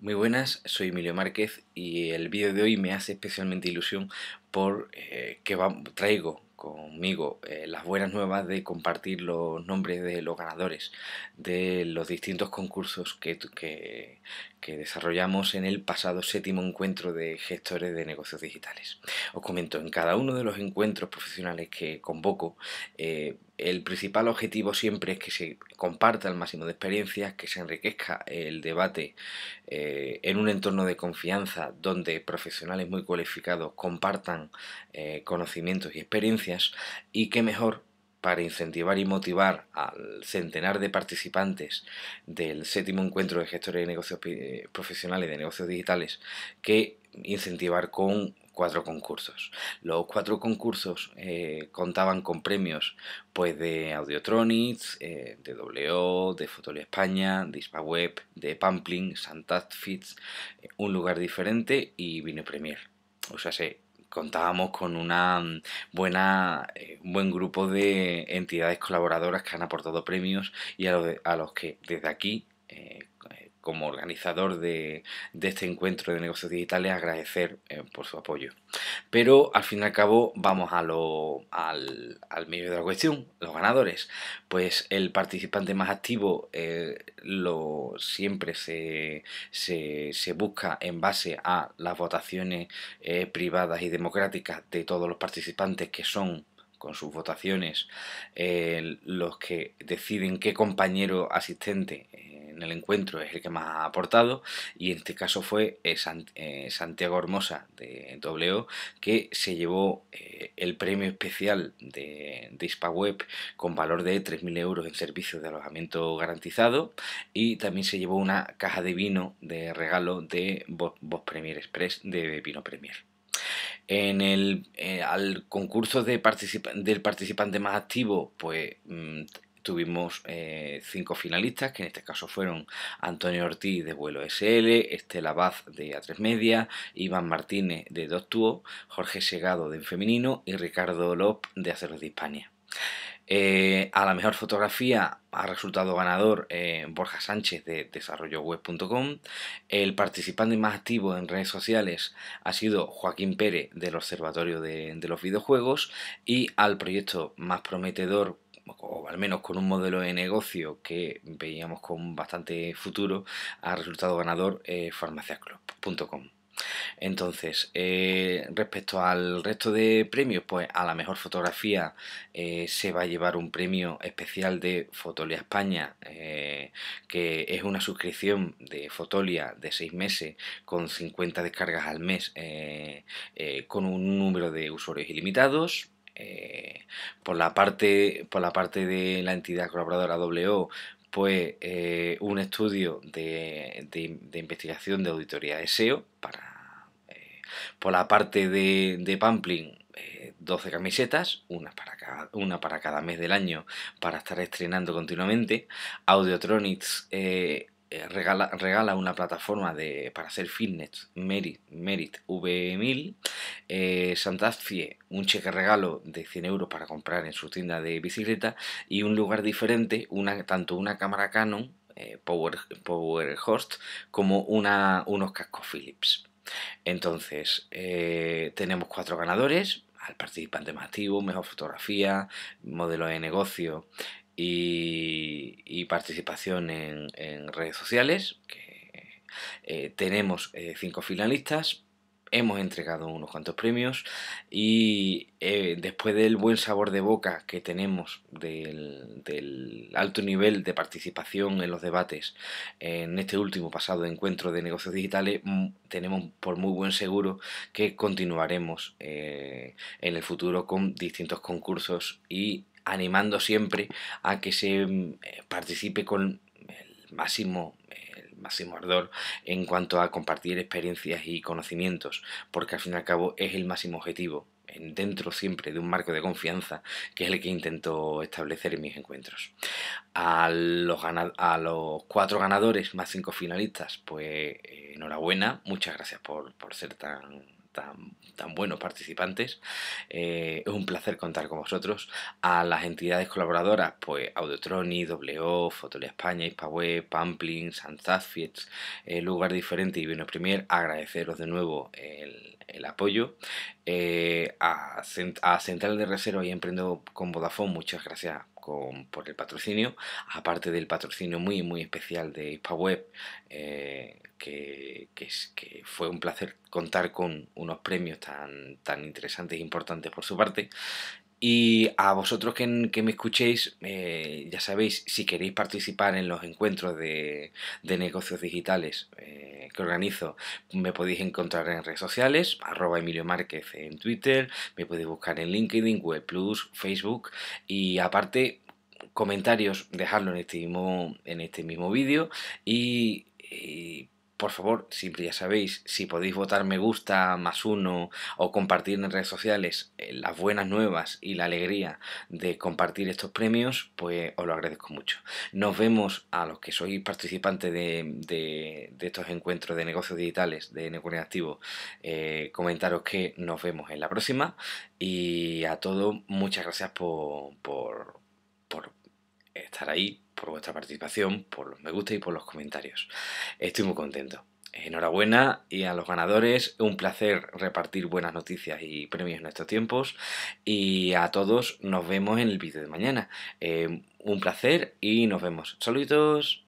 Muy buenas, soy Emilio Márquez y el vídeo de hoy me hace especialmente ilusión por eh, que traigo conmigo eh, las buenas nuevas de compartir los nombres de los ganadores de los distintos concursos que, que, desarrollamos en el pasado séptimo encuentro de gestores de negocios digitales. Os comento, en cada uno de los encuentros profesionales que convoco, eh, el principal objetivo siempre es que se comparta el máximo de experiencias, que se enriquezca el debate eh, en un entorno de confianza donde profesionales muy cualificados compartan eh, conocimientos y experiencias y que mejor para incentivar y motivar al centenar de participantes del séptimo encuentro de gestores de negocios eh, profesionales de negocios digitales que incentivar con cuatro concursos. Los cuatro concursos eh, contaban con premios pues, de Audiotronics, eh, de WO, de Fotolia España, de web de Pampling, Fits, eh, Un Lugar Diferente y Vine Premier. O sea, se contábamos con una mm, buena, un buen grupo de entidades colaboradoras que han aportado premios y a, a los que desde aquí como organizador de, este encuentro de negocios digitales, agradecer eh, por su apoyo. Pero al fin y al cabo vamos a al, medio de la cuestión, los ganadores. Pues el participante más activo eh, lo, siempre se, busca en base a las votaciones eh, privadas y democráticas de todos los participantes que son con sus votaciones los que deciden qué compañero asistente en el encuentro es el que más ha aportado y en este caso fue eh, eh, Santiago Hermosa de W que se llevó eh, el premio especial de, de web con valor de 3.000 euros en servicios de alojamiento garantizado y también se llevó una caja de vino de regalo de Voz Premier Express de Vino Premier. En el al concurso de del participante más activo, pues mm, tuvimos eh, cinco finalistas, que en este caso fueron Antonio Ortiz de vuelo SL, Estela Baz de A3 Media, Iván Martínez de Doctuo, Jorge Segado de En Femenino y Ricardo Lop de Aceros de Hispania. Eh, a la mejor fotografía ha resultado ganador eh, Borja Sánchez de desarrolloweb.com. El participante más activo en redes sociales ha sido Joaquín Pérez del Observatorio de, de los Videojuegos y al proyecto más prometedor al menos con un modelo de negocio que veíamos con bastante futuro, ha resultado ganador eh, Entonces, eh, respecto al resto de premios, pues a la mejor fotografía eh, se va a llevar un premio especial de Fotolia España, eh, que es una suscripción de Fotolia de 6 meses con 50 descargas al mes, con un número de usuarios ilimitados. Eh, por, la parte, por la parte de la entidad colaboradora WO, pues eh, un estudio de, investigación de auditoría de SEO para, eh, por la parte de, de Pampling 12 camisetas, una para, cada, una para cada mes del año para estar estrenando continuamente. Audiotronics, eh, eh, regala, una plataforma de, para hacer fitness, Merit, Merit eh, V1000. Santafie, un cheque regalo de 100 euros para comprar en su tienda de bicicleta. Y un lugar diferente, una, tanto una cámara Canon eh, Power, Power Host como una, unos cascos Philips. Entonces, tenemos cuatro ganadores, al participante más activo, mejor fotografía, modelo de negocio y, participación en, redes sociales. Eh, tenemos eh, cinco finalistas, hemos entregado unos cuantos premios y eh, después del buen sabor de boca que tenemos del, alto nivel de participación en los debates en este último pasado encuentro de negocios digitales mm, tenemos por muy buen seguro que continuaremos en el futuro con distintos concursos y animando siempre a que se mm, eh, participe con el máximo máximo ardor en cuanto a compartir experiencias y conocimientos, porque al fin y al cabo es el máximo objetivo, dentro siempre de un marco de confianza que es el que intento establecer en mis encuentros. A los, a los cuatro ganadores más cinco finalistas, pues eh, enhorabuena, muchas gracias por ser tan tan, buenos participantes. Eh, es un placer contar con vosotros. A las entidades colaboradoras, pues Audiotroni, WO, Fotolia España, IspaWeb, Pampling, Sanzafits, eh, Lugar Diferente y Vino Premier, agradeceros de nuevo el, apoyo. Eh, a, Central de Reserva y Emprendo con Vodafone, muchas gracias con, por el patrocinio. Aparte del patrocinio muy, muy especial de Hispaweb, eh, que que, fue un placer contar con unos premios tan, tan interesantes e importantes por su parte. Y a vosotros que, me escuchéis, eh, ya sabéis, si queréis participar en los encuentros de, negocios digitales eh, que organizo, me podéis encontrar en redes sociales, arroba Emilio Márquez en Twitter, me podéis buscar en LinkedIn, Web Facebook y aparte comentarios, dejadlo en este mismo, en este mismo vídeo y por favor, siempre ya sabéis, si podéis votar me gusta más uno o compartir en redes sociales eh, las buenas nuevas y la alegría de compartir estos premios, pues os lo agradezco mucho. Nos vemos a los que sois participantes de, estos encuentros de negocios digitales de negocio Activo. Eh, comentaros que nos vemos en la próxima y a todos muchas gracias por, por estar ahí por vuestra participación, por los me gusta y por los comentarios. Estoy muy contento. Enhorabuena y a los ganadores, un placer repartir buenas noticias y premios en estos tiempos. Y a todos nos vemos en el vídeo de mañana. Eh, un placer y nos vemos. Saludos.